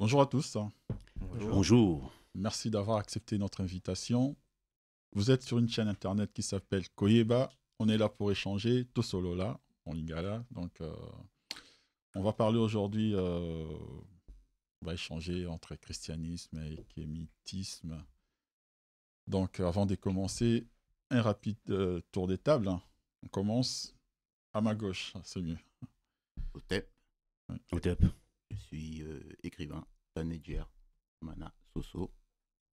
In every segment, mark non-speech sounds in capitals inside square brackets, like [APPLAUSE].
Bonjour à tous. Bonjour. Merci d'avoir accepté notre invitation. Vous êtes sur une chaîne internet qui s'appelle Koyeba. On est là pour échanger, Tosolola, en Lingala. Donc, euh, on va parler aujourd'hui, euh, on va échanger entre christianisme et kémitisme. Donc, avant de commencer, un rapide euh, tour des tables. On commence à ma gauche, c'est mieux. Au tep. Au tep. Je suis euh, écrivain, manager, mana, soso,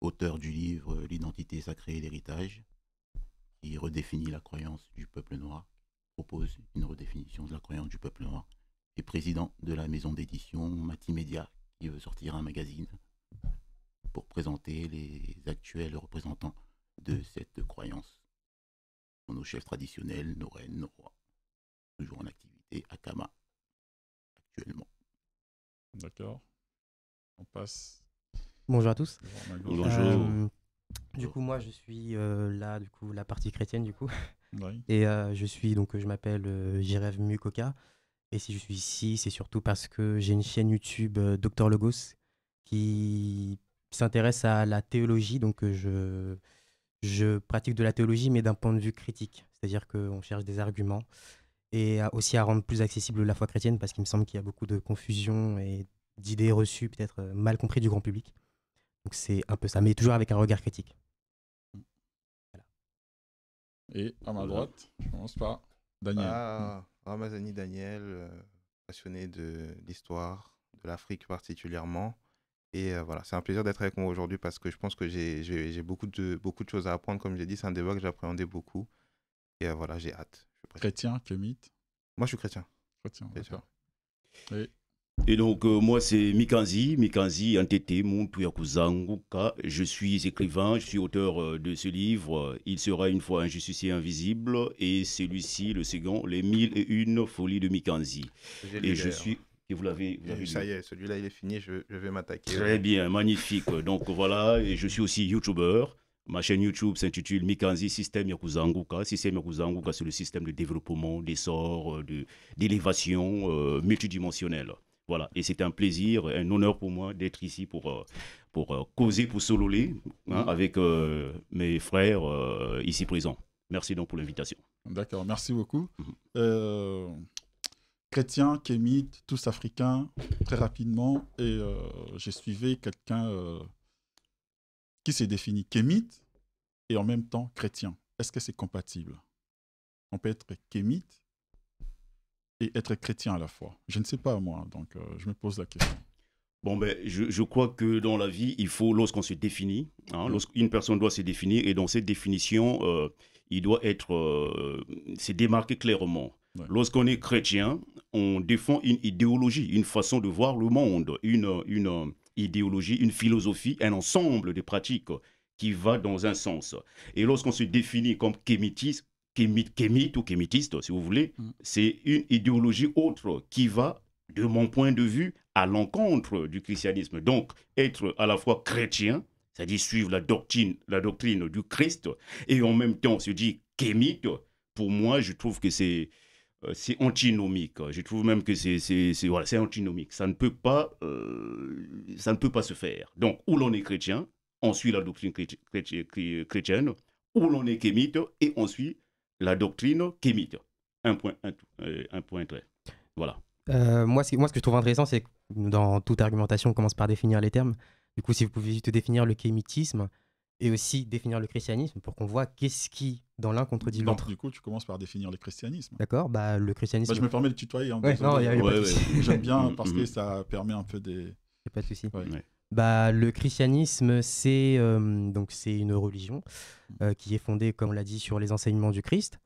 auteur du livre euh, L'identité sacrée et l'héritage, qui redéfinit la croyance du peuple noir, propose une redéfinition de la croyance du peuple noir, et président de la maison d'édition Matimédia qui veut sortir un magazine pour présenter les actuels représentants de cette croyance. nos chefs traditionnels, nos reines, nos rois, toujours en activité à Kama, actuellement. D'accord. On passe. Bonjour à tous. Bonjour. Euh, du coup, moi, je suis euh, là, du coup, la partie chrétienne, du coup. [LAUGHS] Et euh, je suis, donc, je m'appelle Jirev Mukoka. Et si je suis ici, c'est surtout parce que j'ai une chaîne YouTube Dr Logos qui s'intéresse à la théologie. Donc, je, je pratique de la théologie, mais d'un point de vue critique. C'est-à-dire qu'on cherche des arguments et aussi à rendre plus accessible la foi chrétienne parce qu'il me semble qu'il y a beaucoup de confusion et d'idées reçues peut-être euh, mal comprises du grand public. Donc c'est un peu ça, mais toujours avec un regard critique. Voilà. Et à ma droite, je pense pas, Daniel. Ah, Ramazani ah, Daniel, euh, passionné de l'histoire, de l'Afrique particulièrement. Et euh, voilà, c'est un plaisir d'être avec moi aujourd'hui parce que je pense que j'ai beaucoup de, beaucoup de choses à apprendre. Comme j'ai dit, c'est un débat que j'appréhendais beaucoup. Et voilà, j'ai hâte je chrétien que mythe Moi, je suis chrétien. Et... donc, euh, moi, c'est Mikanzi, Mikanzi Entete Je suis écrivain, je suis auteur euh, de ce livre. Il sera une fois un justicier invisible. Et celui-ci, le second, Les mille et une folies de Mikanzi. Et je suis. Et vous l'avez. Ça y est, celui-là, il est fini. Je, je vais m'attaquer. Très bien, magnifique. donc voilà, et je suis aussi YouTuber. Ma chaîne YouTube s'intitule Mikanzi Système Yakuzanguka. Système Yakuzanguka, c'est le système de développement, d'essor, euh, d'élévation euh, multidimensionnelle. Voilà, et c'est un plaisir, un honneur pour moi d'être ici pour, euh, pour causer, pour sololer hein, mm-hmm. avec mes frères ici présents. Merci donc pour l'invitation. D'accord, merci beaucoup. Mm-hmm. chrétien, kémite, tous africains, très rapidement, et j'ai suivi quelqu'un s'est défini kémite et en même temps chrétien. Est-ce que c'est compatible On peut être kémite et être chrétien à la fois. Je ne sais pas moi, donc euh, je me pose la question. Bon, ben, je, crois que dans la vie, il faut, lorsqu'on se définit, hein, lorsqu'une personne doit se définir, et dans cette définition, euh, il doit être, c'est euh, se démarquer clairement. Lorsqu'on est chrétien, on défend une idéologie, une façon de voir le monde, une, une, idéologie, une philosophie, un ensemble de pratiques qui va dans un sens. Et lorsqu'on se définit comme kémite, ou kémitiste, si vous voulez, mm. c'est une idéologie autre qui va, de mon point de vue, à l'encontre du christianisme. Donc, être à la fois chrétien, c'est-à-dire suivre la doctrine, la doctrine du Christ, et en même temps se dire kémite, pour moi, je trouve que c'est euh, c'est antinomique. Hein. Je trouve même que c'est voilà, antinomique. Ça ne, peut pas, euh, ça ne peut pas se faire. Donc, où l'on est chrétien, on suit la doctrine chrétienne, où l'on est kémite, et on suit la doctrine kémite. Un point, un, euh, très. Voilà. moi, moi, ce que je trouve intéressant, c'est que dans toute argumentation, on commence par définir les termes. Du coup, si vous pouvez te définir le kémitisme, et aussi définir le christianisme pour qu'on voit qu'est-ce qui, dans l'un, contre l'autre. Du coup, tu commences par définir le christianisme. D'accord, bah, le christianisme. Bah, je me permets de tutoyer. Hein, J'aime bien [LAUGHS] mm, parce que mm. ça permet un peu des. Pas de souci. Bah, le christianisme, c'est euh, donc c'est une religion euh, qui est fondée, comme l'a dit, sur les enseignements du Christ,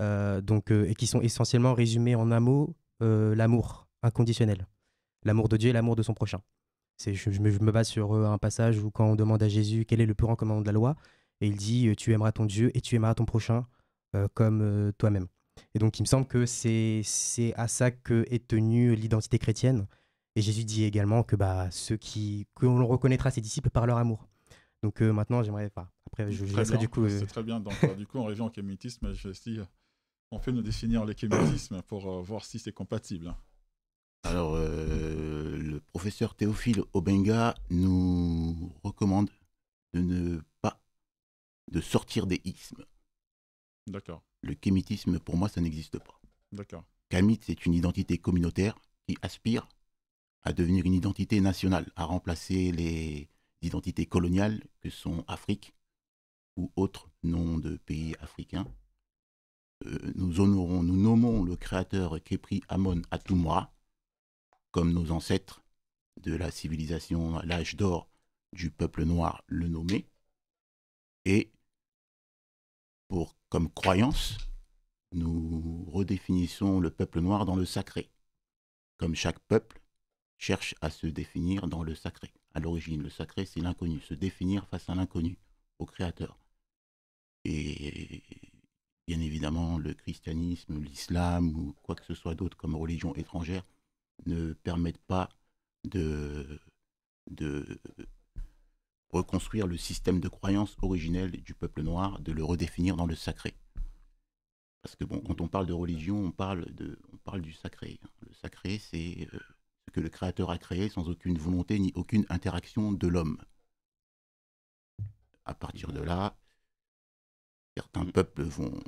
euh, donc et qui sont essentiellement résumés en un mot l'amour inconditionnel, l'amour de Dieu et l'amour de son prochain. Je, me, base sur euh, un passage où quand on demande à Jésus quel est le plus grand commandement de la loi, et il dit euh, tu aimeras ton Dieu et tu aimeras ton prochain euh, comme toi-même. Et donc il me semble que c'est c'est à ça que est tenue l'identité chrétienne. Et Jésus dit également que bah, ceux qui que l'on reconnaîtra ses disciples par leur amour. Donc maintenant, j'aimerais pas. Après, je, je laisserai du coup. C'est très bien. Donc, du coup, en revient au kémitisme. Je, on peut nous définir le pour voir si c'est compatible. Hein. Alors, euh, le professeur Théophile Obenga nous recommande de ne pas de sortir des ismes. D'accord. Le kémitisme, pour moi, ça n'existe pas. D'accord. Khamit c'est une identité communautaire qui aspire à devenir une identité nationale, à remplacer les identités coloniales que sont Afrique ou autres noms de pays africains. Euh, nous honorons, nous nommons le créateur Kepri Amon Atumwa comme nos ancêtres de la civilisation, l'âge d'or du peuple noir le nommait, et pour, comme croyance, nous redéfinissons le peuple noir dans le sacré, comme chaque peuple cherche à se définir dans le sacré. À l'origine, le sacré, c'est l'inconnu, se définir face à l'inconnu, au Créateur. Et bien évidemment, le christianisme, l'islam ou quoi que ce soit d'autre comme religion étrangère ne permettent pas de, de reconstruire le système de croyance originel du peuple noir, de le redéfinir dans le sacré. Parce que bon, quand on parle de religion, on parle, de, on parle du sacré. Hein. Le sacré, c'est euh, ce que le Créateur a créé sans aucune volonté ni aucune interaction de l'homme. À partir de là, certains peuples vont,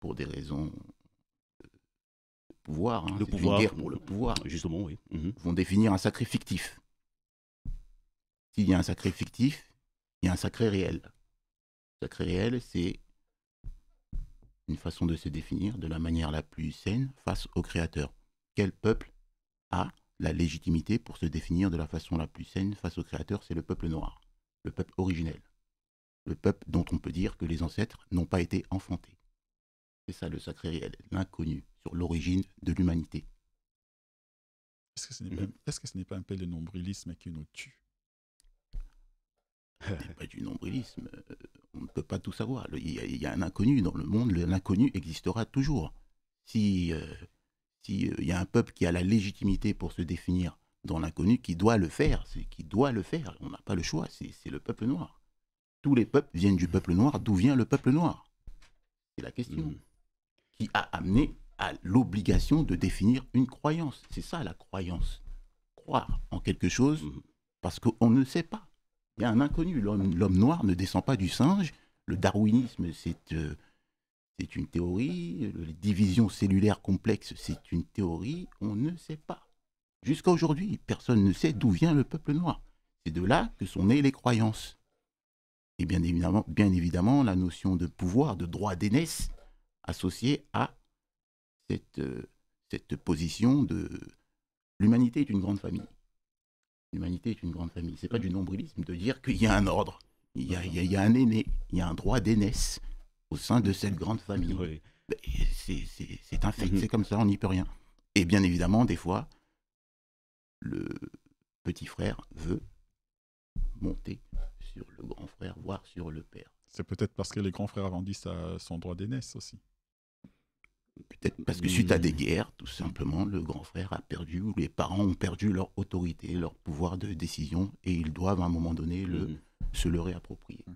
pour des raisons pouvoir, hein, le pouvoir, pour le pouvoir, justement, oui. Mhm. vont définir un sacré fictif. S'il y a un sacré fictif, il y a un sacré réel. Le sacré réel, c'est une façon de se définir de la manière la plus saine face au Créateur. Quel peuple a la légitimité pour se définir de la façon la plus saine face au Créateur C'est le peuple noir, le peuple originel, le peuple dont on peut dire que les ancêtres n'ont pas été enfantés. C'est ça le sacré réel, l'inconnu sur l'origine de l'humanité. Mm. Est-ce que ce n'est pas, un peu le nombrilisme qui nous tue pas du nombrilisme. Euh, on ne peut pas tout savoir. Il y, a, un inconnu dans le monde. L'inconnu existera toujours. Si euh, s'il euh, y a un peuple qui a la légitimité pour se définir dans l'inconnu, qui doit le faire, c'est qui doit le faire. On n'a pas le choix. C'est le peuple noir. Tous les peuples viennent du peuple noir. D'où vient le peuple noir C'est la question. Mm. Qui a amené l'obligation de définir une croyance. C'est ça la croyance. Croire en quelque chose mhm. parce qu'on ne sait pas. Il y a un inconnu. L'homme noir ne descend pas du singe. Le darwinisme, c'est euh, une théorie. Les divisions cellulaires complexes, c'est une théorie. On ne sait pas. Jusqu'à aujourd'hui, personne ne sait d'où vient le peuple noir. C'est de là que sont nées les croyances. Et bien évidemment, bien évidemment la notion de pouvoir, de droit d'aînesse, associée à euh, cette, position de l'humanité est une grande famille. L'humanité est une grande famille. C'est pas du nombrilisme de dire qu'il y a un ordre, il y a, un aîné, il y a un droit d'aînesse au sein de cette grande famille. Ben, c'est un fait, mhm. c'est comme ça, on n'y peut rien. Et bien évidemment, des fois, le petit frère veut monter sur le grand frère, voire sur le père. C'est peut-être parce que les grands frères avant à son droit d'aînesse aussi parce que suite à des hmm. guerres, tout simplement, le grand frère a perdu ou les parents ont perdu leur autorité, leur pouvoir de décision et ils doivent à un moment donné le, hmm. se le réapproprier. Hmm.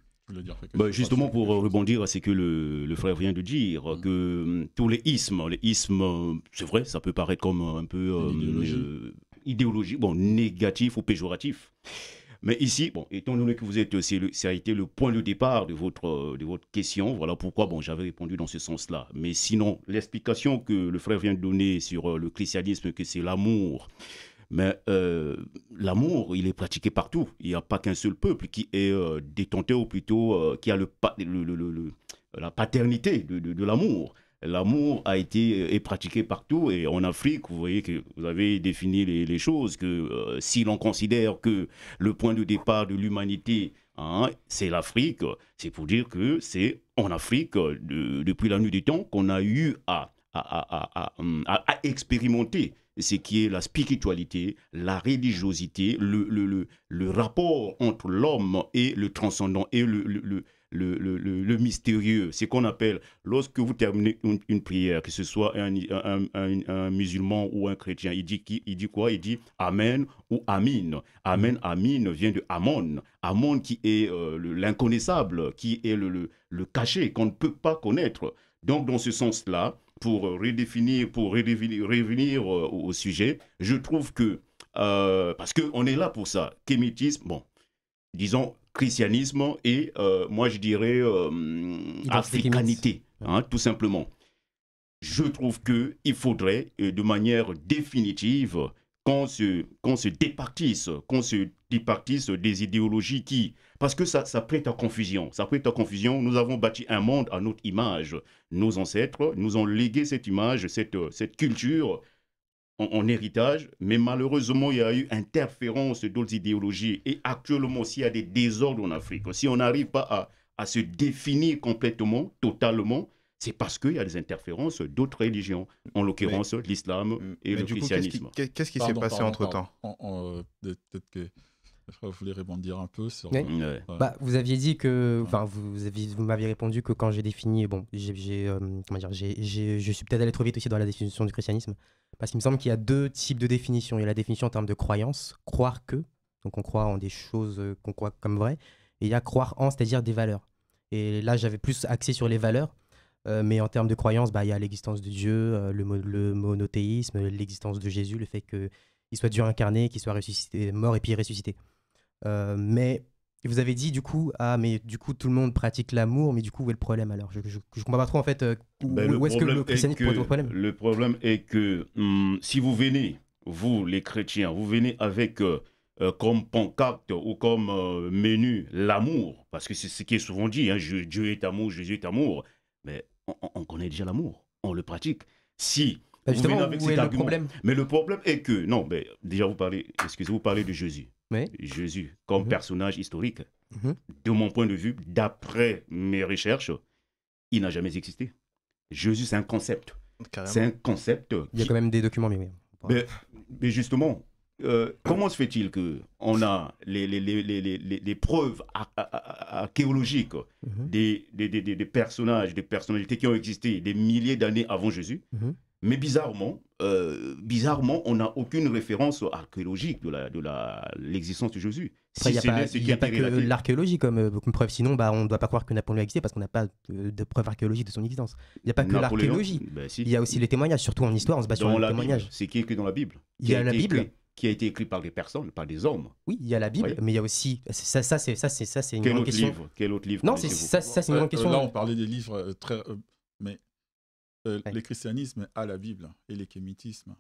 Bah, justement, pour rebondir à ce que le, frère vient de dire, que tous les ismes, les ismes, c'est vrai, ça peut paraître comme un peu euh, idéologique, bon, négatif ou péjoratif. Mais ici, bon, étant donné que vous êtes, ça a été le point de départ de votre, euh, de votre question, voilà pourquoi bon, j'avais répondu dans ce sens-là. Mais sinon, l'explication que le frère vient de donner sur euh, le christianisme, que c'est l'amour, mais euh, l'amour, il est pratiqué partout. Il n'y a pas qu'un seul peuple qui est détenteur, ou plutôt qui a le, la paternité de, de l'amour l'amour a été est pratiqué partout et en Afrique, vous voyez que vous avez défini les, choses que euh, si l'on considère que le point de départ de l'humanité hein, c'est l'Afrique, c'est pour dire que c'est en Afrique euh, depuis la nuit du temps qu'on a eu à à, hum, à, à, expérimenter ce qui est la spiritualité, la religiosité, le, le, le, rapport entre l'homme et le transcendant et le, le, le, le mystérieux, c'est qu'on appelle, lorsque vous terminez une, prière, que ce soit un, un, musulman ou un chrétien, il dit, qui il dit quoi Il dit Amen ou Amin. Amen, Amin vient de Amon. Amon qui est euh, l'inconnaissable, qui est le, le caché qu'on ne peut pas connaître. Donc, dans ce sens-là, pour redéfinir, pour revenir euh, au, sujet, je trouve que, euh, parce qu'on est là pour ça, kémétisme, bon, disons, christianisme et, euh, moi, je dirais, euh, africanité, hein, tout simplement. Je trouve qu'il faudrait, euh, de manière définitive, qu'on se, qu'on se départisse, qu'on se départisse des idéologies qui... Parce que ça, ça prête à confusion. Ça prête à confusion. Nous avons bâti un monde à notre image. Nos ancêtres nous ont légué cette image, cette, cette culture en, héritage, mais malheureusement, il y a eu interférence d'autres idéologies. Et actuellement, s'il y a des désordres en Afrique, si on n'arrive pas à, se définir complètement, totalement, c'est parce qu'il y a des interférences d'autres religions, en l'occurrence l'islam et le christianisme. Qu'est-ce qui s'est passé entre-temps euh, vous voulez répondre un peu sur. Bah, vous aviez dit que. Enfin, vous, vous m'aviez répondu que quand j'ai défini. Bon, j'ai, euh, comment dire, je suis peut-être allé trop vite aussi dans la définition du christianisme. Parce qu'il me semble qu'il y a deux types de définitions. Il y a la définition en termes de croyance, croire que. Donc on croit en des choses euh, qu'on croit comme vraies. Et il y a croire en, c'est-à-dire des valeurs. Et là, j'avais plus axé sur les valeurs. Euh, mais en termes de croyance, bah, il y a l'existence de Dieu, le, monothéisme, l'existence de Jésus, le fait qu'il soit Dieu incarné, qu'il soit ressuscité, mort et puis ressuscité. Euh, mais vous avez dit du coup, ah, mais du coup, tout le monde pratique l'amour, mais du coup, où est le problème alors Je ne comprends pas trop en fait euh, où, ben, est-ce que le christianisme pose problème Le problème est que hum, si vous venez, vous les chrétiens, vous venez avec euh, comme pancarte ou comme menu l'amour, parce que c'est ce qui est souvent dit hein, Dieu est amour, Jésus est amour, mais on, connaît déjà l'amour, on le pratique. Si. Mais le problème est que, non, déjà vous parlez, excusez-vous, parlez de Jésus. Jésus comme mhm. personnage historique. Mhm. De mon point de vue, d'après mes recherches, il n'a jamais existé. Jésus, c'est un concept. C'est un concept. Il y a quand même des documents, mais, mais, justement, euh, comment se fait-il qu'on a les, preuves archéologiques des, personnages, des personnalités qui ont existé des milliers d'années avant Jésus mhm. Mais bizarrement, euh, bizarrement, on n'a aucune référence archéologique de l'existence la, de, la, l'existence de Jésus. Il n'y a, pas, que l'archéologie euh, comme, preuve, sinon bah, on ne doit pas croire que Napoléon a existé parce qu'on n'a pas de, preuve archéologique de son existence. Il n'y a pas que l'archéologie. Bah, il y a aussi les témoignages, surtout en histoire, on se base sur les témoignages. C'est qui est écrit dans la Bible Il y a, la Bible. qui a été écrit par des personnes, par des hommes. Oui, il y a la Bible, mais il y a aussi ça, ça c'est ça c'est ça c'est une Quel autre Livre Quel autre livre Non, c'est ça, ça c'est une grande euh, question. Là, on parlait des livres très, mais euh, christianismes Le christianisme à la Bible et les kémitismes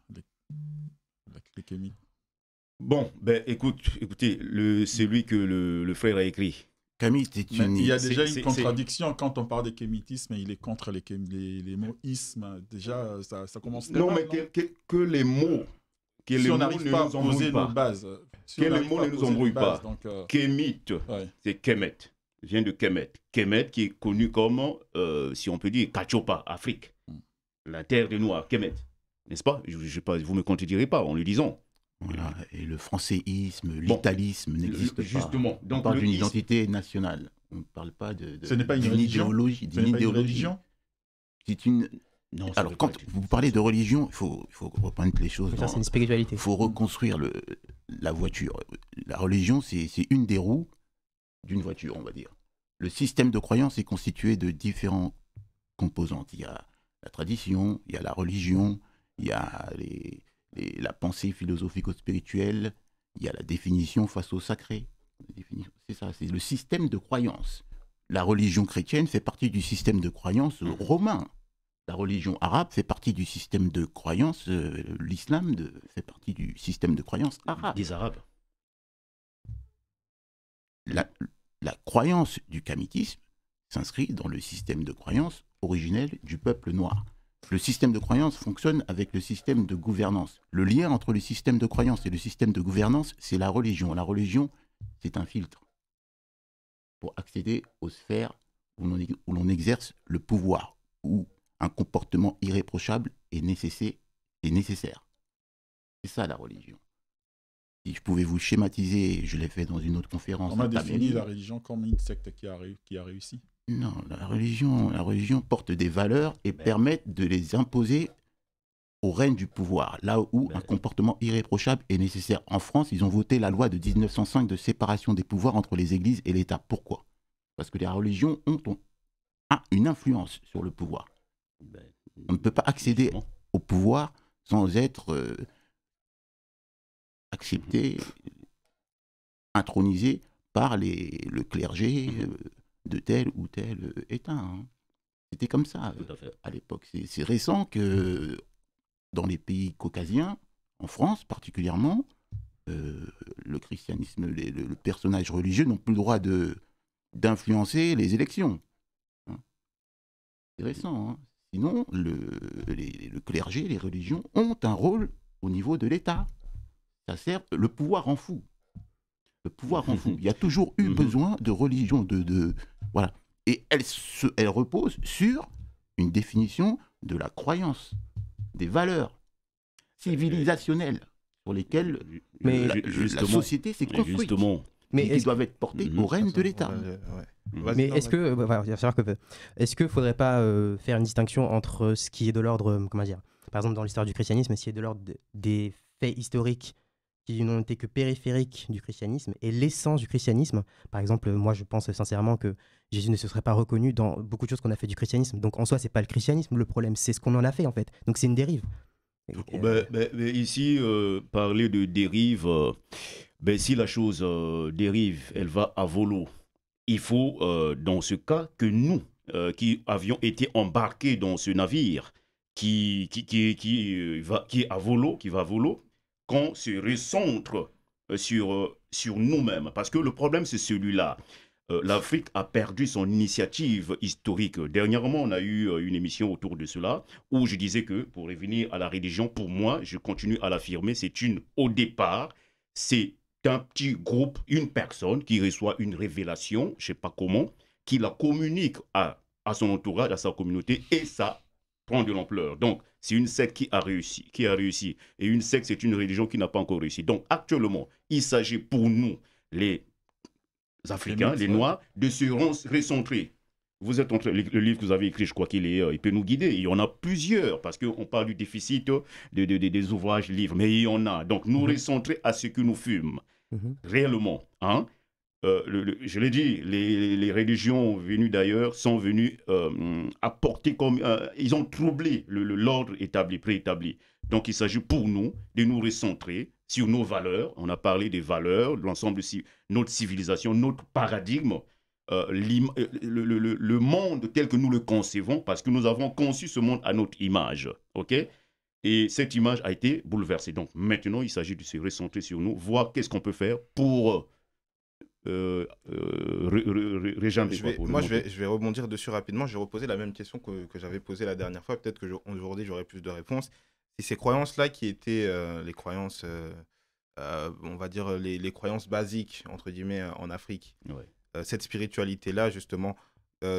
Bon, ben écoute, écoutez, le, lui que le, frère a écrit. Il y a déjà une contradiction quand on parle kémitismes. il est contre les, les, mots Déjà, ça, ça commence. Non, mais que, que, les mots. Que les on n'arrive pas à poser que les mots ne nous embrouillent pas. donc, euh, Kémite, c'est Kemet vient de Kemet. Kemet qui est connu comme, euh, si on peut dire, Kachopa, Afrique. Hmm. La terre des Noirs, Kemet. N'est-ce pas, je, je, pas Vous ne me contredirez pas en le disant. Voilà. Et le françaisisme, l'italisme n'existe pas. Justement. Donc on parle d'une identité nationale. On ne parle pas de, de Ce n'est pas une religion. C'est une. Non, Alors, quand vous parlez de religion, il faut, faut reprendre les choses. Ça, une spiritualité. Il faut reconstruire le, la voiture. La religion, c'est une des roues d'une voiture, on va dire. Le système de croyance est constitué de différents composantes. Il y a la tradition, il y a la religion, il y a la pensée philosophico-spirituelle, il y a la définition face au sacré. C'est ça, c'est le système de croyance. La religion chrétienne fait partie du système de croyance mmh. romain. La religion arabe fait partie du système de croyance, euh, l'islam fait partie du système de croyance arabe. Des arabes la croyance du kamitisme s'inscrit dans le système de croyance originel du peuple noir. Le système de croyance fonctionne avec le système de gouvernance. Le lien entre le système de croyance et le système de gouvernance, c'est la religion. La religion, c'est un filtre pour accéder aux sphères où l'on exerce le pouvoir, où un comportement irréprochable est, nécessaire. C'est ça la religion. Si je pouvais vous schématiser, je l'ai fait dans une autre conférence. On a défini la religion comme une secte qui a, réussi. Non, la religion, la religion porte des valeurs et ben. permet de les imposer au règne du pouvoir, là où ben. un comportement irréprochable est nécessaire. En France, ils ont voté la loi de 1905 de séparation des pouvoirs entre les églises et l'État. Pourquoi Parce que les religions ont, une influence sur le pouvoir. Ben, On ne peut pas accéder au pouvoir sans être... Euh, accepté, euh, intronisé par les, le clergé mhm. euh, de tel ou tel euh, état. Hein. C'était comme ça à, l'époque. C'est récent que dans les pays caucasiens, en France particulièrement, le christianisme, le, personnage religieux n'ont plus le droit de d'influencer les élections. Hein. C'est récent. Hein. Sinon, le, les, le clergé, les religions ont un rôle au niveau de l'État. Ça sert, le pouvoir en fou. Le pouvoir en fou. [LAUGHS] Il y a toujours eu mhm. besoin de religion, de, de voilà. Et elle, elle repose sur une définition de la croyance, des valeurs civilisationnelles pour lesquelles mais la, société s'est construite. Mais qui doivent être portées mhm. au règne de l'État. Mhm. Mais est-ce que, bah, que est-ce que faudrait pas euh, faire une distinction entre ce qui est de l'ordre, euh, comment dire, par exemple dans l'histoire du christianisme, ce qui est de l'ordre des faits historiques qui n'ont été que périphériques du christianisme et l'essence du christianisme. Par exemple, moi je pense sincèrement que Jésus ne se serait pas reconnu dans beaucoup de choses qu'on a fait du christianisme. Donc en soi, c'est pas le christianisme le problème, c'est ce qu'on en a fait en fait. Donc c'est une dérive. Euh, ben, ben, ben, ici, euh, parler de dérive, euh, Ben si la chose dérive, elle va à volo. Il faut, dans ce cas, que nous, qui avions été embarqués dans ce navire, qui, qui, qui, qui, va, qui est à volo, qui va à volo, qu'on se recentre euh, sur, euh, sur nous-mêmes. Parce que le problème, c'est celui-là. Euh, L'Afrique a perdu son initiative historique. Dernièrement, on a eu une émission autour de cela où je disais que, pour revenir à la religion, pour moi, je continue à l'affirmer, c'est une, au départ, c'est un petit groupe, une personne qui reçoit une révélation, je ne sais pas comment, qui la communique à, à son entourage, à sa communauté, et ça Prendre de l'ampleur. Donc, c'est une secte qui a réussi, qui a réussi. Et une secte, c'est une religion qui n'a pas encore réussi. Donc, actuellement, il s'agit pour nous, les Africains, les, Noirs, de se recentrer. Vous êtes entre, le livre que vous avez écrit, je crois qu'il est, euh, il peut nous guider. Il y en a plusieurs parce qu'on parle du déficit euh, de, des ouvrages livres, mais il y en a. Donc nous mhm. recentrer à ce que nous fûmes mhm. réellement, hein, euh, je l'ai dit, les, religions venues d'ailleurs sont venues euh, apporter comme. Euh, ils ont troublé l'ordre établi, préétabli. Donc il s'agit pour nous de nous recentrer sur nos valeurs. On a parlé des valeurs, l'ensemble de notre civilisation, notre paradigme, le, monde tel que nous le concevons, parce que nous avons conçu ce monde à notre image. OK et cette image a été bouleversée. Donc maintenant, il s'agit de se recentrer sur nous, voir qu'est-ce qu'on peut faire pour euh, euh, moi, je vais, je vais, rebondir dessus rapidement. Je vais reposer la même question que, que j'avais posée la dernière fois. Peut-être qu'aujourd'hui, j'aurai plus de réponses. si ces croyances-là qui étaient euh, les croyances, on va dire, les, croyances basiques, entre guillemets, en Afrique, cette spiritualité-là, justement,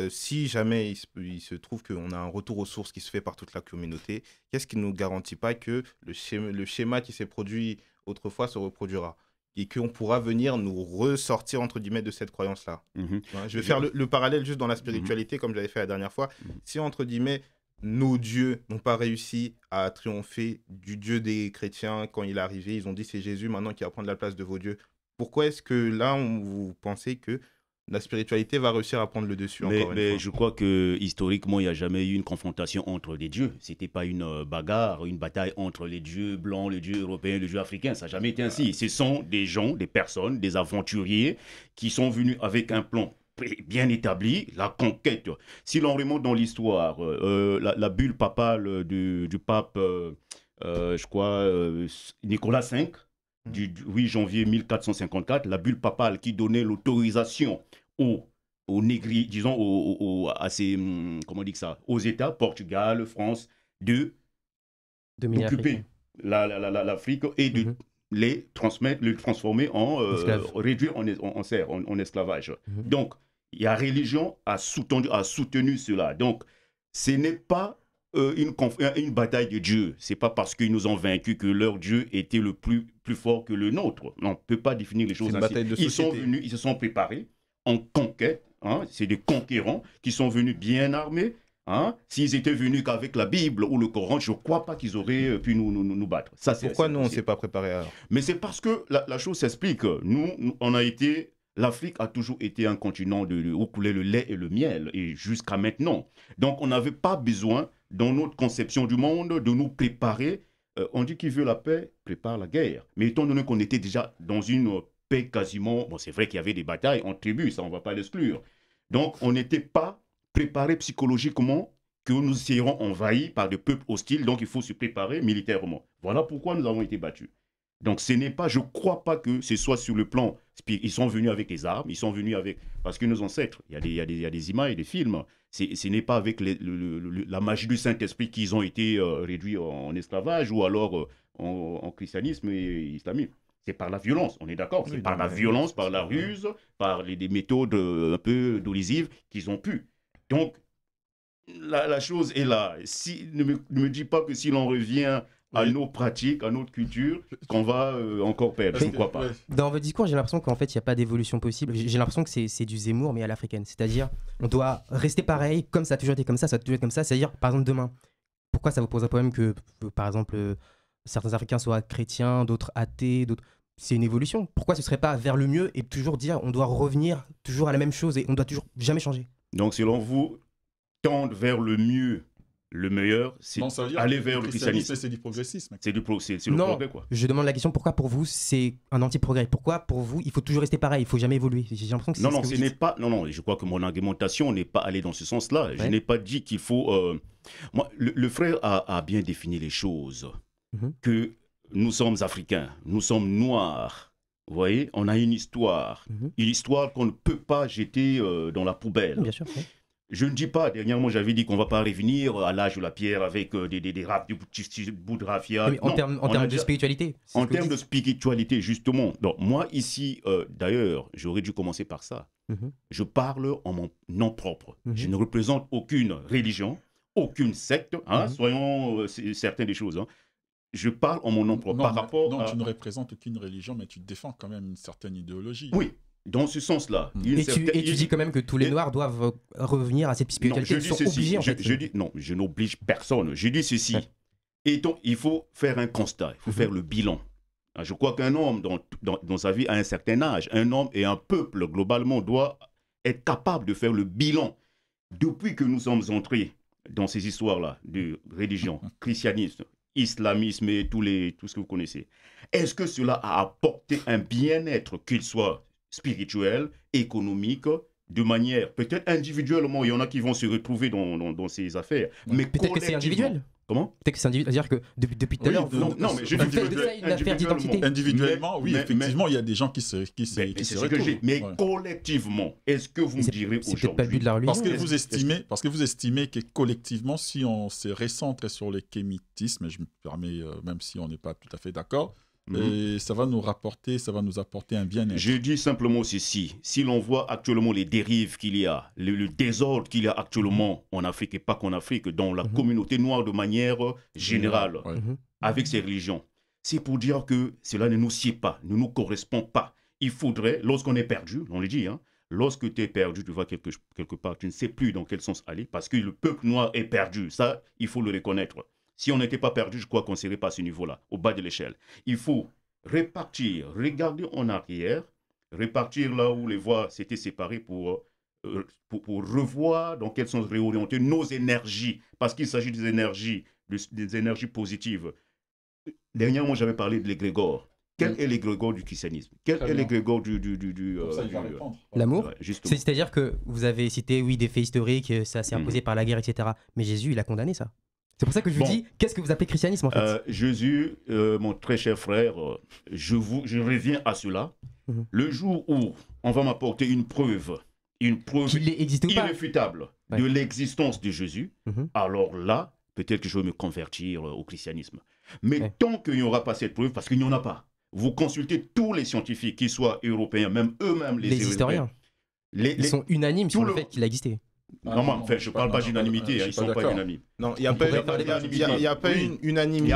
si jamais il se, trouve qu'on a un retour aux sources qui se fait par toute la communauté, qu'est-ce qui ne nous garantit pas que le le schéma qui s'est produit autrefois se reproduira et qu'on pourra venir nous ressortir, entre guillemets, de cette croyance-là. Mhm. je vais faire le, parallèle juste dans la spiritualité, mhm. comme j'avais fait la dernière fois. Si, entre guillemets, nos dieux n'ont pas réussi à triompher du dieu des chrétiens quand il est arrivé, ils ont dit c'est Jésus maintenant qui va prendre la place de vos dieux. Pourquoi est-ce que là, vous pensez que la spiritualité va réussir à prendre le dessus. Mais, encore je crois que historiquement, il n'y a jamais eu une confrontation entre les dieux. Ce n'était pas une euh, bagarre, une bataille entre les dieux blancs, les dieux européens, les dieux africains. Ça n'a jamais été ainsi. Ce sont des gens, des personnes, des aventuriers qui sont venus avec un plan bien établi, la conquête. Si l'on remonte dans l'histoire, euh, euh, la, bulle papale du, pape, je crois, Nicolas V du, 8 janvier 1454, la bulle papale qui donnait l'autorisation aux négri, disons, aux... à ces, hum, comment on dit ça, aux États, Portugal, France, de d'occuper l'Afrique et de mhm. les transmettre, les transformer en euh, réduire en, en, en, en, esclavage. Mhm. Donc, la religion a soutenu, a soutenu cela. Donc, ce n'est pas euh, euh, une, bataille de Dieu. n'est pas parce qu'ils nous ont vaincus que leur Dieu était le plus, plus fort que le nôtre. On ne peut pas définir les choses ainsi. ils sont venus, ils se sont préparés en conquête. Hein, c'est des conquérants qui sont venus bien armés. Hein. S'ils étaient venus qu'avec la Bible ou le Coran, je ne crois pas qu'ils auraient euh, pu nous, battre. Ça, Pourquoi nous, on ne s'est pas préparé alors Mais c'est parce que la, chose s'explique. nous, on a été l'Afrique a toujours été un continent de, où coulait le lait et le miel, et jusqu'à maintenant. Donc on n'avait pas besoin, dans notre conception du monde, de nous préparer. Euh, on dit qu'il veut la paix, prépare la guerre. Mais étant donné qu'on était déjà dans une paix quasiment, bon c'est vrai qu'il y avait des batailles en tribu, ça on ne va pas l'exclure. Donc on n'était pas préparé psychologiquement que nous serons envahis par des peuples hostiles, donc il faut se préparer militairement. Voilà pourquoi nous avons été battus. Donc ce n'est pas, je ne crois pas que ce soit sur le plan. Ils sont venus avec les armes, ils sont venus avec. Parce que nos ancêtres, il y a des, images, des films. Ce n'est pas avec la magie du Saint-Esprit qu'ils ont été euh, réduits en, esclavage ou alors euh, en, christianisme et islamisme. C'est par la violence, on est d'accord. C'est par la violence, par la ruse, par les, des méthodes euh, un peu dolisives qu'ils ont pu. Donc, la, chose est là. Si, ne me dis pas que si l'on revient à nos pratiques, à notre culture, qu'on va euh, encore perdre. pourquoi pas Dans votre discours, j'ai l'impression qu'en fait, il n'y a pas d'évolution possible. J'ai l'impression que c'est du Zemmour, mais à l'africaine. C'est-à-dire, on doit rester pareil, comme ça a toujours été comme ça, ça a toujours été comme ça. C'est-à-dire, par exemple, demain, pourquoi ça vous pose un problème que, euh, par exemple, euh, certains Africains soient chrétiens, d'autres athées, d'autres c'est une évolution. Pourquoi ce serait pas vers le mieux et toujours dire on doit revenir toujours à la même chose et on doit toujours jamais changer Donc selon vous, tendre vers le mieux le meilleur, c'est aller vers le christianisme. C'est du progressisme. C'est du le progrès, quoi. Je demande la question pourquoi pour vous c'est un anti-progrès Pourquoi pour vous il faut toujours rester pareil, il faut jamais évoluer J'ai l'impression que Non, non, ce, n'est pas. Non, non, je crois que mon argumentation n'est pas allée dans ce sens-là. Je n'ai pas dit qu'il faut. Euh, moi, le, frère a, bien défini les choses. Mhm. Que nous sommes africains, nous sommes noirs. Vous voyez, on a une histoire, mhm. une histoire qu'on ne peut pas jeter euh, dans la poubelle. Bien sûr. Je ne dis pas, dernièrement j'avais dit qu'on ne va pas revenir à l'âge de la pierre avec euh, des, des, des du bout de rafia en termes de spiritualité En termes de spiritualité, justement. Donc, moi ici, euh, d'ailleurs, j'aurais dû commencer par ça. Mhm. Je parle en mon nom propre. Mhm. Je ne représente aucune religion, aucune secte, hein, mhm. soyons euh, certains des choses. Hein. je parle en mon nom propre. par rapport non tu ne représentes aucune religion, mais tu défends quand même une certaine idéologie. Oui, dans ce sens-là. Hmm. Et, tu, dis quand même que tous les Noirs doivent revenir à cette spiritualité. je dis non, je n'oblige personne. Je dis ceci. Et donc, il faut faire un constat, il faut mhm. faire le bilan. Ah, je crois qu'un homme, dans, sa vie, à un certain âge, un homme et un peuple, globalement, doit être capable de faire le bilan. Depuis que nous sommes entrés dans ces histoires-là de religion, mhm. christianisme, islamisme et tous les, tout ce que vous connaissez, est-ce que cela a apporté un bien-être, qu'il soit spirituelle, économique, de manière peut-être individuellement. Il y en a qui vont se retrouver dans, dans, dans ces affaires. Mais peut-être que c'est individuel. Comment Peut-être que c'est individuel. C'est-à-dire que depuis, depuis tout à l'heure. Non, non, mais je dis individuellement. Individuellement, oui, effectivement, il y a des gens qui se. Qui se, mais, qui se mais collectivement, est-ce que vous me direz aujourd'hui. Parce que, vous estimez, parce que vous estimez que collectivement, si on se recentre sur le kémitisme, et je me permets, euh, même si on n'est pas tout à fait d'accord, Mhm. ça va nous rapporter, ça va nous apporter un bien-être. Je dis simplement ceci, si l'on voit actuellement les dérives qu'il y a, le, désordre qu'il y a actuellement en Afrique et pas qu'en Afrique, dans la mhm. communauté noire de manière générale, mhm. avec ses religions, c'est pour dire que cela ne nous sied pas, ne nous correspond pas. Il faudrait, lorsqu'on est perdu, on le dit, hein, lorsque tu es perdu, tu vois quelque part, tu ne sais plus dans quel sens aller, parce que le peuple noir est perdu. Ça, il faut le reconnaître. Si on n'était pas perdu, je crois qu'on ne serait pas à ce niveau-là, au bas de l'échelle. Il faut répartir, regarder en arrière, répartir là où les voies s'étaient séparées pour, euh, pour, revoir dans quelles sont réorienter nos énergies, parce qu'il s'agit des énergies, des énergies positives. Dernièrement, j'avais parlé de l'égrégore. Quel mm. est l'égrégore du christianisme Quel est l'égrégore du... du, du, euh, euh, L'amour C'est-à-dire que vous avez cité, oui, des faits historiques, ça s'est mm. imposé par la guerre, etc. Mais Jésus, il a condamné ça. C'est pour ça que je vous dis, qu'est-ce que vous appelez christianisme en fait euh, Jésus, euh, mon très cher frère, euh, je, vous, je reviens à cela. Mhm. Le jour où on va m'apporter une preuve, une preuve irréfutable de l'existence de Jésus, mhm. alors là, peut-être que je vais me convertir au christianisme. Mais tant qu'il n'y aura pas cette preuve, parce qu'il n'y en a pas, vous consultez tous les scientifiques, qu'ils soient européens, même eux-mêmes les, historiens. Ils sont unanimes sur le fait qu'il a existé. Ah non, en fait, je ne parle pas d'unanimité, hein, ils ne sont pas unanimes. Non, il n'y a, pas une unanimité,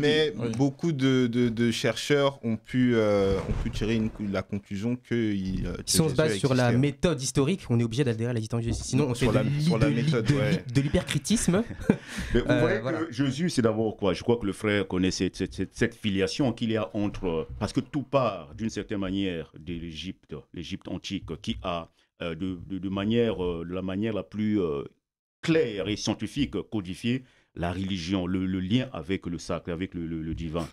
mais beaucoup de, de, de, chercheurs ont pu, euh, ont pu tirer la conclusion que... Il, euh, que si on se base sur la hein. méthode historique, on est obligé d'adhérer à la Jésus. Sinon, on fait de, sur la méthode, de, l'hypercritisme. [LAUGHS] mais vous euh, voyez que Jésus, c'est d'abord quoi Je crois que le frère connaissait cette, cette filiation qu'il y a entre... Parce que tout part, d'une certaine manière, de l'Égypte, l'Égypte antique, qui a... Euh, de, manière, euh, la manière la plus euh, claire et scientifique codifiée la religion, le, lien avec le sacre, avec le, divin.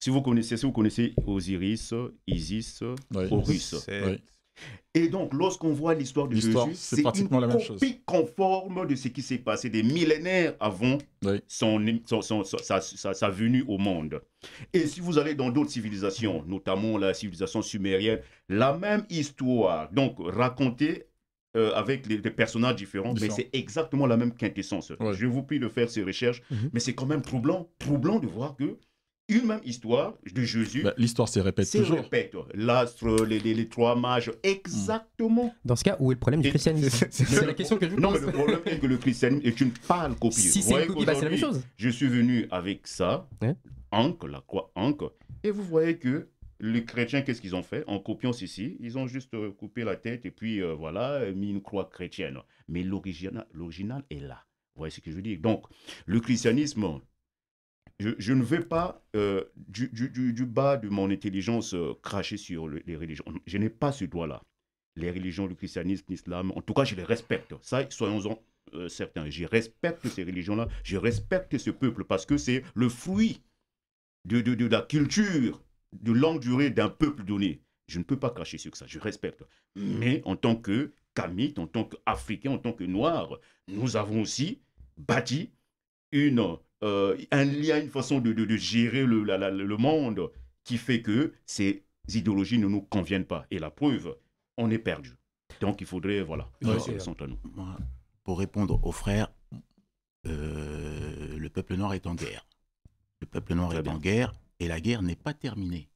Si vous connaissez, si vous connaissez Osiris, Isis, Horus, et donc, lorsqu'on voit l'histoire de Jésus, c'est pratiquement une la même copie conforme de ce qui s'est passé des millénaires avant son, sa, venue au monde. Et si vous allez dans d'autres civilisations, notamment la civilisation sumérienne, la même histoire, donc racontée euh, avec des personnages différents, mais c'est exactement la même quintessence. Je vous prie de faire ces recherches, mhm. mais c'est quand même troublant, troublant de voir que une même histoire de Jésus. Bah, l'histoire se répète toujours. répète. L'astre, les, trois mages, exactement. Hmm. Dans ce cas, où est le problème du christianisme C'est la question que je vous pose. Non, mais le problème est que le christianisme est une pâle copie. Si c'est copie, c'est la même chose. Je suis venu avec ça, hein? la croix Ankh, et vous voyez que les chrétiens, qu'est-ce qu'ils ont fait En copiant ceci, ils ont juste euh, coupé la tête et puis euh, voilà, mis une croix chrétienne. Mais l'original est là. Vous voyez ce que je veux dire Donc, le christianisme je, ne vais pas, euh, du, bas de mon intelligence, euh, cracher sur les religions. Je n'ai pas ce doigt là Les religions, du christianisme, l'islam, en tout cas, je les respecte. Ça, soyons-en euh, certains. Je respecte ces religions-là, je respecte ce peuple parce que c'est le fruit de, la culture de longue durée d'un peuple donné. Je ne peux pas cracher sur ça, je respecte. Mais en tant que Kamite, en tant qu'Africain, en tant que Noir, nous avons aussi bâti une euh, il y a une façon de, gérer le, monde qui fait que ces idéologies ne nous conviennent pas. Et la preuve, on est perdu. Donc il faudrait, voilà, euh, pour répondre aux frères, euh, le peuple noir est en guerre. Le peuple noir est en guerre et la guerre n'est pas terminée.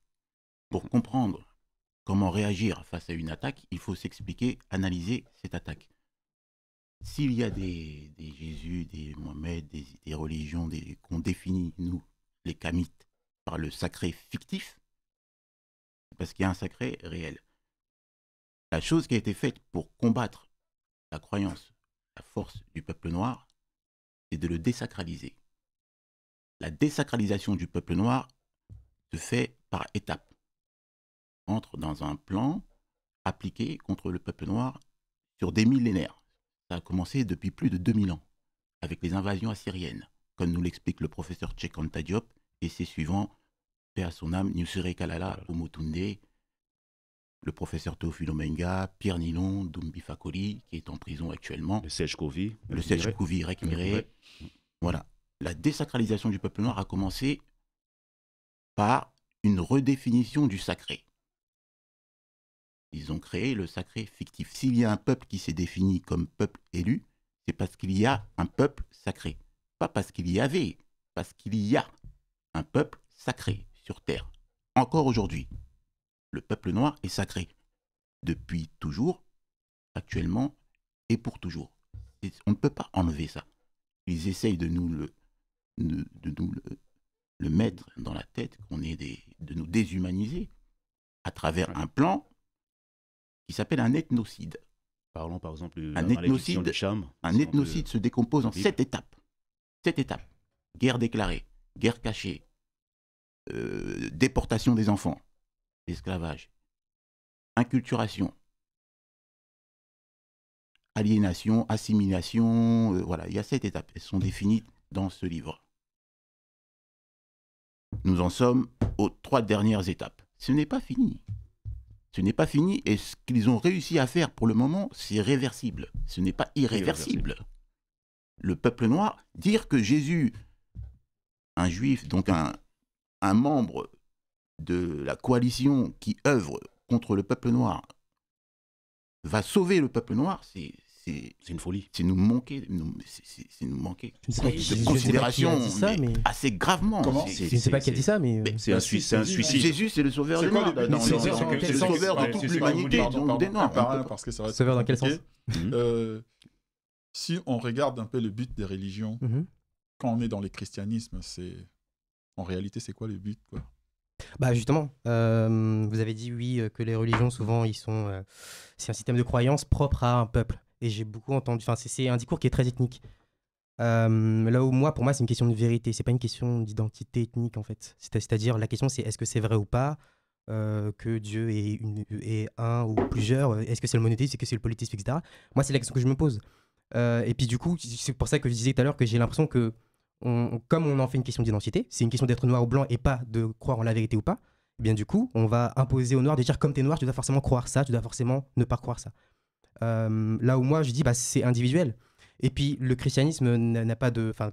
Pour comprendre comment réagir face à une attaque, il faut s'expliquer, analyser cette attaque. S'il y a des, Jésus, des Mohamed, des, religions qu'on définit, nous, les kamites, par le sacré fictif, parce qu'il y a un sacré réel. La chose qui a été faite pour combattre la croyance, la force du peuple noir, c'est de le désacraliser. La désacralisation du peuple noir se fait par étapes. On entre dans un plan appliqué contre le peuple noir sur des millénaires. Ça a commencé depuis plus de 2000 ans, avec les invasions assyriennes, comme nous l'explique le professeur Tchekanta Diop et ses suivants, paix à son âme, Kalala, Omotunde, le professeur Teofilo Menga, Pierre Nilon, Dumbi Fakoli, qui est en prison actuellement. Le Sej Kouvi. Le Sej Kouvi, Voilà. La désacralisation du peuple noir a commencé par une redéfinition du sacré. Ils ont créé le sacré fictif. S'il y a un peuple qui s'est défini comme peuple élu, c'est parce qu'il y a un peuple sacré. Pas parce qu'il y avait, parce qu'il y a un peuple sacré sur Terre. Encore aujourd'hui, le peuple noir est sacré. Depuis toujours, actuellement et pour toujours. on ne peut pas enlever ça. Ils essayent de nous le, de, nous le mettre dans la tête, qu'on est des, de nous déshumaniser à travers un plan qui s'appelle un ethnocide. Parlons par exemple de, un ethnocide, cham. Un ethnocide se décompose en sept étapes. Sept étapes. Guerre déclarée, guerre cachée, euh, déportation des enfants, esclavage, inculturation, aliénation, assimilation, euh, voilà, il y a sept étapes. Elles sont définies dans ce livre. Nous en sommes aux trois dernières étapes. Ce n'est pas fini ce n'est pas fini. Et ce qu'ils ont réussi à faire pour le moment, c'est réversible. Ce n'est pas irréversible. Le peuple noir, dire que Jésus, un juif, donc un, un membre de la coalition qui œuvre contre le peuple noir, va sauver le peuple noir, c'est c'est une folie. C'est nous manquer, c'est nous manquer de considération assez gravement. Je ne sais pas qui a dit ça, mais c'est un suicide. Jésus, c'est le sauveur des Noirs. C'est le sauveur de toute l'humanité, des Noirs. Sauveur dans quel sens mhm. euh, Si on regarde un peu le but des religions, mhm. quand on est dans le christianisme c'est en réalité c'est quoi le but quoi bah justement, euh, vous avez dit oui euh, que les religions souvent ils sont c'est un système de croyance propre à un peuple. Et j'ai beaucoup entendu. Enfin, c'est un discours qui est très ethnique. Euh, là où moi, pour moi, c'est une question de vérité. C'est pas une question d'identité ethnique en fait. C'est-à-dire la question, c'est est-ce que c'est vrai ou pas euh, que Dieu est, une, est, un ou plusieurs. Euh, est-ce que c'est le monothéisme, est-ce que c'est le politisme etc. Moi, c'est la question que je me pose. et puis du coup, c'est pour ça que je disais tout à l'heure que j'ai l'impression que comme on en fait une question d'identité, c'est une question d'être noir ou blanc et pas de croire en la vérité ou pas. et eh bien du coup, on va imposer aux noirs de dire comme t'es noir, tu dois forcément croire ça, tu dois forcément ne pas croire ça. Euh, là où moi, je dis, bah, c'est individuel. Et puis, le christianisme n'a pas de. Enfin,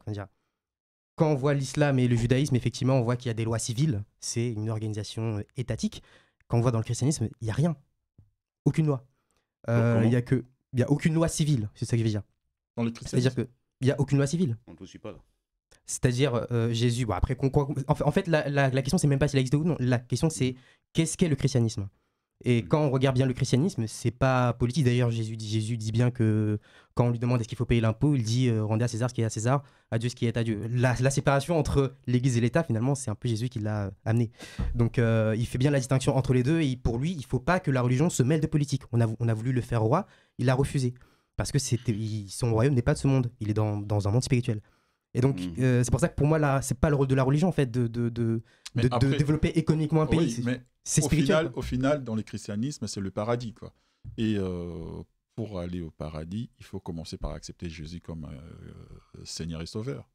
Quand on voit l'islam et le judaïsme, effectivement, on voit qu'il y a des lois civiles. C'est une organisation euh, étatique. Quand on voit dans le christianisme, il n'y a rien. Aucune loi. Euh, il n'y a que. aucune loi civile, c'est ça que je veux dire. C'est-à-dire qu'il n'y a aucune loi civile. On ne suit pas C'est-à-dire Jésus. après, en fait, la, question, c'est même pas s'il existe ou non. La question, c'est qu'est-ce qu'est le christianisme et mmh. quand on regarde bien le christianisme, c'est pas politique. D'ailleurs, Jésus, Jésus dit bien que quand on lui demande est-ce qu'il faut payer l'impôt, il dit euh, rendez à César ce qui est à César, à Dieu ce qui est à Dieu. La, séparation entre l'Église et l'État, finalement, c'est un peu Jésus qui l'a amené. Donc, euh, il fait bien la distinction entre les deux. Et pour lui, il faut pas que la religion se mêle de politique. On a, voulu le faire roi, il a refusé parce que c'était son royaume n'est pas de ce monde. Il est dans un monde spirituel. Et donc, hmm. euh, c'est pour ça que pour moi, là, c'est pas le rôle de la religion, en fait, de, de, de, développer économiquement un pays. c'est spirituel. au final, dans le christianisme, c'est le paradis, quoi. Et euh, pour aller au paradis, il faut commencer par accepter Jésus comme euh, Seigneur et Sauveur.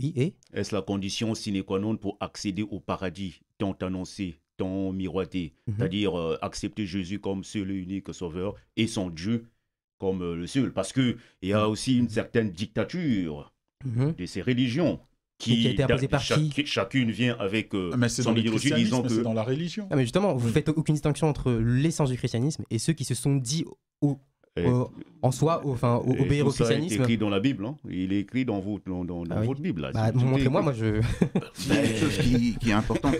Et Est-ce la condition sine qua non pour accéder au paradis tant annoncé, tant miroité mhm. C'est-à-dire accepter Jésus comme seul et unique Sauveur et son Dieu comme euh, le Seul, parce qu'il y a aussi une certaine dictature mhm. de ces religions. Qui, qui, a été par qui Chacune vient avec euh, ah, son dans idéologie, disons C'est dans la religion. Ah, mais justement, vous ne faites aucune distinction entre l'essence du christianisme et ceux qui se sont dit en soi, au, enfin, obéir au christianisme. Il est écrit dans la Bible, hein il est écrit dans votre, dans, dans ah Bible. Bah, montrez-moi, moi je. [LAUGHS] Euh, chose qui, est important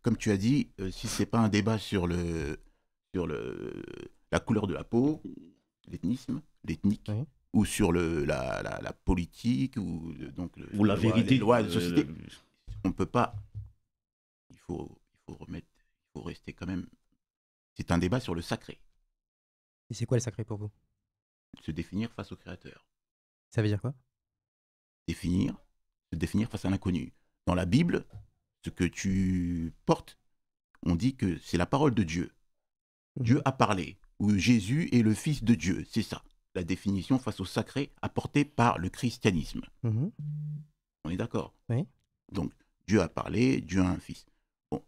comme tu as dit, si ce n'est pas un débat sur le. Sur le la couleur de la peau, l'ethnisme, l'ethnique, ou sur la, politique, ou, donc, la vérité. de la société. On ne peut pas. Il faut, remettre. Il faut rester quand même. C'est un débat sur le sacré. Et c'est quoi le sacré pour vous Se définir face au Créateur. Ça veut dire quoi Définir, se définir face à l'inconnu. Dans la Bible, ce que tu portes, on dit que c'est la parole de Dieu. Mmh. Dieu a parlé où Jésus est le Fils de Dieu. C'est ça, la définition face au sacré apportée par le christianisme. Mhm. On est d'accord Donc, Dieu a parlé, Dieu a un Fils. Bon,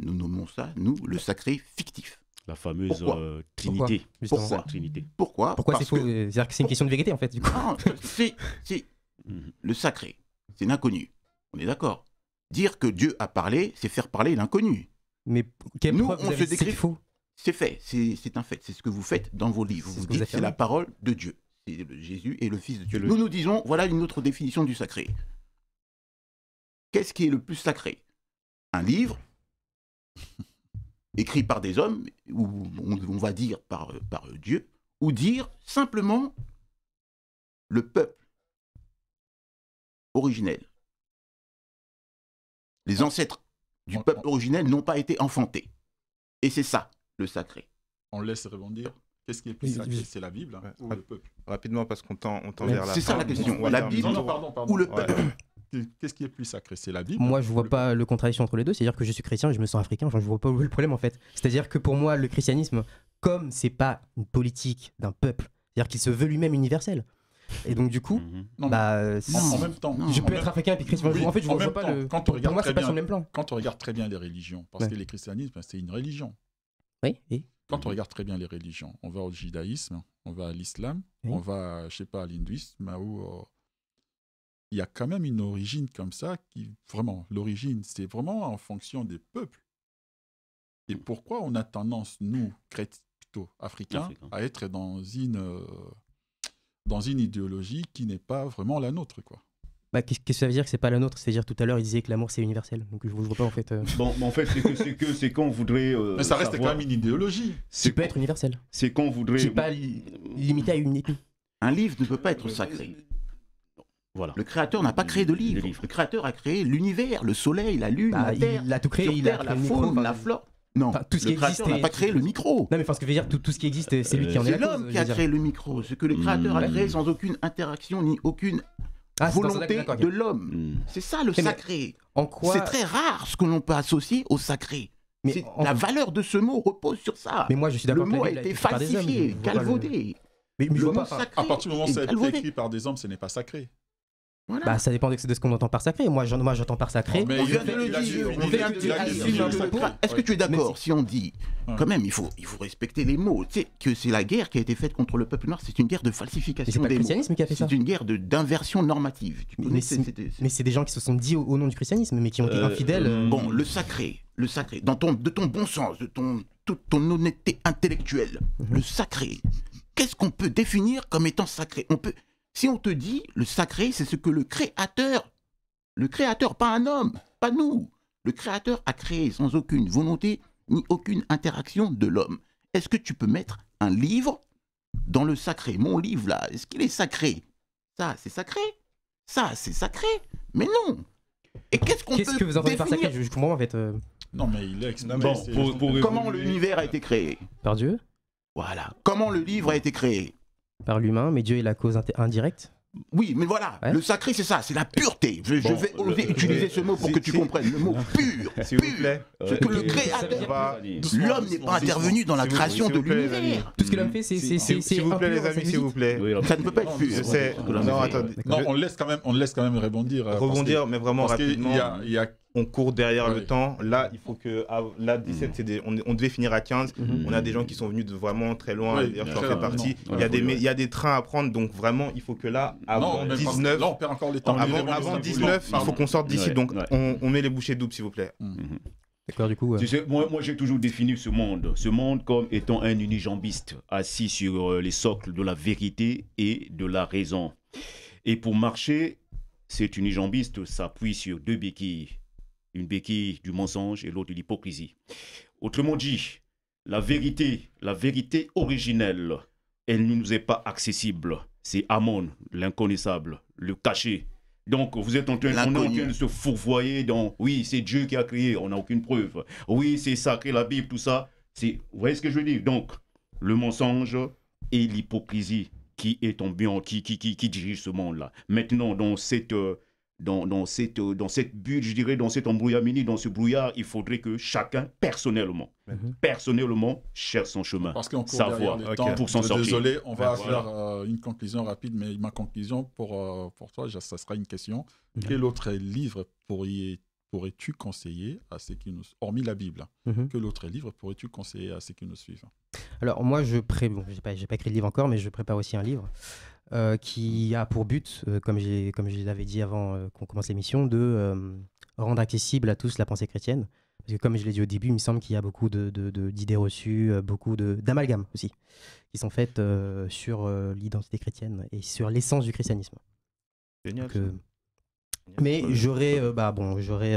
nous nommons ça, nous, le sacré fictif. La fameuse euh, Trinité. Pourquoi Pourquoi, Trinité. Pourquoi, c'est faux C'est une question de vérité, en fait, [LAUGHS] mhm. le sacré, c'est l'inconnu. On est d'accord Dire que Dieu a parlé, c'est faire parler l'inconnu. Mais nous, on se décrit... faux c'est fait, c'est un fait, c'est ce que vous faites dans vos livres. Vous, dites c'est la parole de Dieu. Jésus est le Fils de Dieu. Nous nous disons, voilà une autre définition du sacré. Qu'est-ce qui est le plus sacré Un livre écrit par des hommes, ou on, va dire par, par Dieu, ou dire simplement le peuple originel. Les ancêtres du peuple originel n'ont pas été enfantés. Et c'est ça le sacré. On laisse rebondir. Qu'est-ce qui est plus sacré C'est la Bible hein, ou le peuple Rapidement, parce qu'on tend, on vers C'est ça la question. la Bible ou le peuple [COUGHS] Qu'est-ce qui est plus sacré C'est la Bible Moi, je ne vois pas le contradiction entre les deux. C'est-à-dire que je suis chrétien et je me sens africain. Je je vois pas le problème, en fait. C'est-à-dire que pour moi, le christianisme, comme c'est pas une politique d'un peuple, c'est-à-dire qu'il se veut lui-même universel. Et donc du coup, mhm. bah, euh, en même temps, je peux être africain et puis chrétien. en fait, je vois pas le. Quand on regarde Pour moi, c'est pas sur le même plan. Quand on regarde très bien les religions, parce que le christianisme, c'est une religion. Quand on regarde très bien les religions, on va au judaïsme, on va à l'islam, on va, je sais pas, à l'hindouisme, où euh, il y a quand même une origine comme ça qui, vraiment, l'origine, c'est vraiment en fonction des peuples. Et pourquoi on a tendance, nous, plutôt africains, à être dans une, euh, dans une idéologie qui n'est pas vraiment la nôtre, quoi. Bah, qu'est-ce que ça veut dire que c'est pas la nôtre C'est-à-dire tout à l'heure, il disait que l'amour c'est universel. Donc je vous vois pas en fait. Euh. [LAUGHS] Bon, en fait, c'est que c'est que c'est qu'on voudrait. Euh, mais ça reste quand même une idéologie. C'est peut être universel. C'est qu'on voudrait. C'est pas limité à une Un livre ne peut pas être sacré. Voilà. Le créateur n'a pas créé de livre. Le créateur a créé l'univers, le soleil, la lune, bah, la terre, il tout créé, il a la faune, la flore. Non, tout ce le qui créateur n'a pas créé le micro. Non, mais parce que veut dire, tout, tout ce qui existe, c'est lui qui en est C'est l'homme qui a créé le micro. Ce que le créateur a mmh. créé sans aucune interaction ni aucune ah, volonté de l'homme. Hmm. C'est ça le eh, sacré. en quoi... C'est très rare ce que l'on peut associer au sacré. Mais La valeur de ce mot repose sur ça. Mais moi, je suis d'accord. Le mot a été falsifié, calvaudé. Mais, je vois pas. À partir du moment où ça a écrit par des hommes, ce n'est pas sacré. Bah, ça dépend de ce qu'on entend par sacré. Moi, j'entends par sacré. dire. Est-ce que tu es d'accord si on dit, quand même, il faut, il faut respecter les mots Tu sais que c'est la guerre qui a été faite contre le peuple noir, c'est une guerre de falsification des C'est une guerre d'inversion normative. mais c'est des gens qui se sont dit au, nom du christianisme, mais qui ont été euh, infidèles. Euh, bon, le sacré, le sacré, dans ton, de ton bon sens, de ton, toute ton honnêteté intellectuelle, mhm. le sacré, qu'est-ce qu'on peut définir comme étant sacré On peut si on te dit, le sacré, c'est ce que le créateur, le créateur, pas un homme, pas nous, le créateur a créé sans aucune volonté ni aucune interaction de l'homme. Est-ce que tu peux mettre un livre dans le sacré Mon livre là, est-ce qu'il est sacré Ça, c'est sacré. Ça, c'est sacré. Mais non. Et qu'est-ce qu'on Qu'est-ce que vous entendez par sacré en euh. Non, mais il Comment l'univers a été créé Par Dieu Voilà. Comment le livre a été créé par l'humain, mais Dieu est la cause indirecte oui, mais voilà, le sacré, c'est ça, c'est la pureté. Je, vais utiliser ce mot pour que tu comprennes. Le mot pur, [LAUGHS] Pur, que le euh, créateur, l'homme n'est pas intervenu dans la création de l'univers. Tout ce que l'homme fait, c'est. S'il vous plaît, les amis, s'il vous plaît. Ça ne peut pas être pur. Non, attendez. on laisse quand même, on laisse quand même rebondir. Rebondir, mais vraiment rapidement. y a on court derrière le temps. Là, il faut que. Ah, là, 17, mm. on, devait finir à 15. Mm-hmm. On a des gens qui sont venus de vraiment très loin. D'ailleurs, je partie. Il y, a des, il y a des trains à prendre. Donc, vraiment, il faut que là, avant 19. Là, on perd encore le temps. Avant, 19, il faut qu'on sorte d'ici. donc, on, met les bouchées doubles, s'il vous plaît. Mm-hmm. D'accord, du coup, moi, j'ai toujours défini ce monde, ce monde comme étant un unijambiste assis sur euh, les socles de la vérité et de la raison. Et pour marcher, cet unijambiste s'appuie sur deux béquilles, une béquille du mensonge et l'autre de l'hypocrisie. Autrement dit, la vérité, la vérité originelle, elle ne nous est pas accessible. C'est Amon, l'inconnaissable, le caché. Donc, vous êtes en train, de se fourvoyer dans oui, c'est Dieu qui a créé, on n'a aucune preuve. Oui, c'est sacré la Bible, tout ça. Vous voyez ce que je veux dire Donc, le mensonge et l'hypocrisie qui est ambiant, qui, qui, qui, dirige ce monde-là. Maintenant, dans cette, euh, dans, dans, cette, dans cette je dirais, dans cet embrouillamini, dans ce brouillard, il faudrait que chacun, personnellement, mhm. personnellement, cherche son chemin. Parce qu'on pour s'en sortir. Désolé, on va faire euh, une conclusion rapide, mais ma conclusion pour, euh, pour toi, ça sera une question. Mhm. Quel autre livre pourrais-tu conseiller à ceux qui nous... Hormis la Bible, hein, mhm. que l'autre livre pourrais-tu conseiller à ceux qui nous suivent Alors moi, je n'ai j'ai pas, pas écrit le livre encore, mais je prépare aussi un livre. Euh, qui a pour but, euh, comme, j'ai, comme je l'avais dit avant euh, qu'on commence l'émission, de rendre accessible à tous la pensée chrétienne. Parce que comme je l'ai dit au début, il me semble qu'il y a beaucoup de, d'idées reçues, beaucoup d'amalgames aussi, qui sont faites sur l'identité chrétienne et sur l'essence du christianisme. mais j'aurais, bah, bon, j'aurais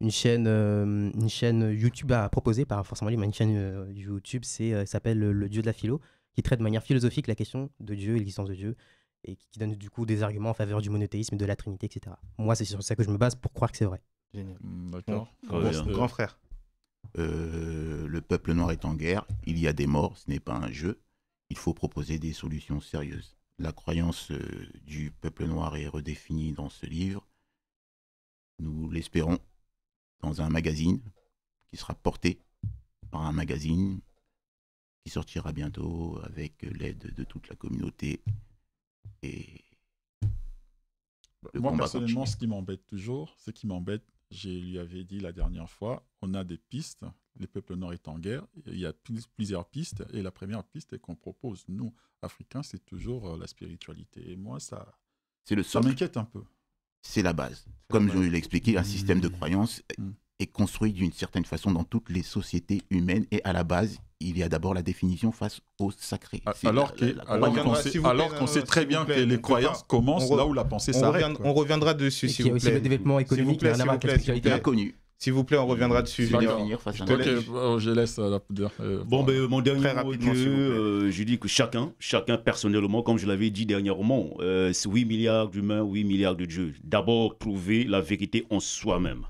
une chaîne, une chaîne YouTube à proposer, pas forcément mais une chaîne YouTube, c'est, s'appelle Le Dieu de la Philo qui traite de manière philosophique la question de Dieu et l'existence de Dieu, et qui donne du coup des arguments en faveur du monothéisme de la Trinité, etc. Moi, c'est sur ça que je me base pour croire que c'est vrai. Génial. Mm, d'accord. grand frère. Euh, le peuple noir est en guerre, il y a des morts, ce n'est pas un jeu. Il faut proposer des solutions sérieuses. La croyance euh, du peuple noir est redéfinie dans ce livre. Nous l'espérons dans un magazine qui sera porté par un magazine qui sortira bientôt avec l'aide de toute la communauté. Et Moi, personnellement, ce qui m'embête toujours, ce qui m'embête, je lui avais dit la dernière fois, on a des pistes, les peuples nord est en guerre, il y a plusieurs pistes, et la première piste qu'on propose, nous, Africains, c'est toujours euh, la spiritualité. Et moi, ça, le ça m'inquiète un peu. C'est la base. Comme je l'ai expliqué, un système de mmh. croyance mmh. est construit d'une certaine façon dans toutes les sociétés humaines, et à la base, il y a d'abord la définition face au sacré. Alors, qu'on sait, euh, très bien que les croyances commencent là où la pensée s'arrête. On reviendra dessus, s'il vous plaît. Il y a aussi le développement économique, mais rien à la S'il vous plaît, on reviendra dessus. Je, euh, je laisse euh, la poudre. Bon, ben, mon dernier mot, je dis que chacun, chacun personnellement, comme je l'avais dit dernièrement, 8 milliards d'humains, 8 milliards de dieux. D'abord, trouver la vérité en soi-même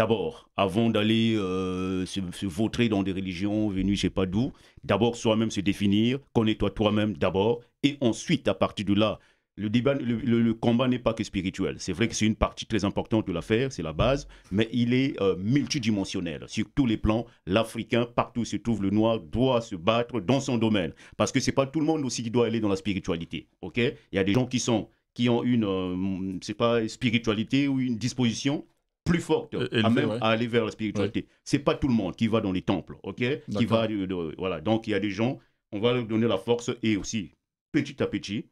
d'abord, avant d'aller euh, se, vautrer dans des religions venues je sais pas d'où, d'abord soi-même se définir, connais-toi toi-même d'abord, et ensuite, à partir de là, le, combat n'est pas que spirituel. C'est vrai que c'est une partie très importante de l'affaire, c'est la base, mais il est euh, multidimensionnel. Sur tous les plans, l'Africain, partout où se trouve le noir, doit se battre dans son domaine. Parce que ce n'est pas tout le monde aussi qui doit aller dans la spiritualité. ok il y a des gens qui sont qui ont une, euh, pas spiritualité ou une disposition plus forte euh, à, même, aller vers la spiritualité. Ce C'est pas tout le monde qui va dans les temples, ok Qui va euh, voilà. Donc il y a des gens, on va leur donner la force et aussi petit à petit,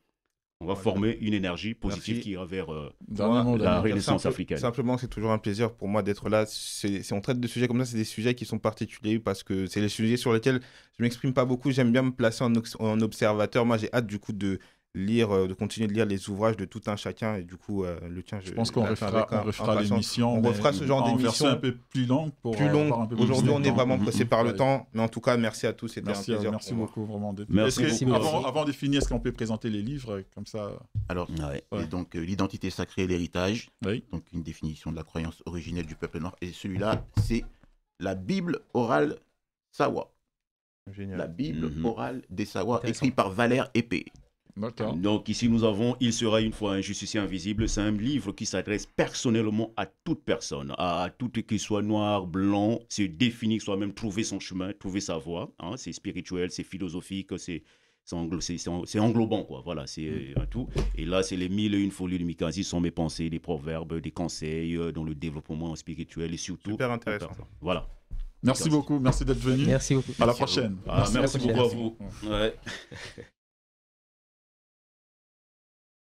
on va former une énergie positive qui ira vers euh, la renaissance africaine. Simplement, c'est toujours un plaisir pour moi d'être là. C'est, on traite de sujets comme ça, c'est des sujets qui sont particuliers parce que c'est les sujets sur lesquels je m'exprime pas beaucoup. J'aime bien me placer en observateur. Moi, j'ai hâte du coup de lire, euh, de continuer de lire les ouvrages de tout un chacun. Et du coup, euh, le tien, je, pense qu'on refera, on refera l'émission. On refera ce genre d'émission. un peu plus longue. Pour plus euh, longue. Aujourd'hui, on est vraiment mhm. pressé par le temps. Mais en tout cas, merci à tous. C'était un plaisir. Merci beaucoup, vraiment. Merci beaucoup. Avant, avant de finir, est-ce qu'on peut présenter les livres comme ça Alors, Et donc, l'identité sacrée et l'héritage. Donc, une définition de la croyance originelle du peuple noir. Et celui-là, c'est la Bible orale Sawa. Génial. La Bible mhm. orale des Sawa, écrite par Valère Épée. Donc ici, nous avons Il sera une fois un justicier invisible. C'est un livre qui s'adresse personnellement à toute personne, à tout qui soit noir, blanc, se définir soi-même, trouver son chemin, trouver sa voie. Hein. C'est spirituel, c'est philosophique, c'est c'est englobant, quoi. Voilà, c'est mm. euh, un tout. Et là, c'est les mille et une folies de ce sont mes pensées, des proverbes, des conseils euh, dans le développement spirituel et surtout. Super intéressant. Voilà. Merci, beaucoup, merci d'être venu. Merci beaucoup. À la prochaine. Ah, merci, merci, beaucoup à vous. Ouais. [LAUGHS]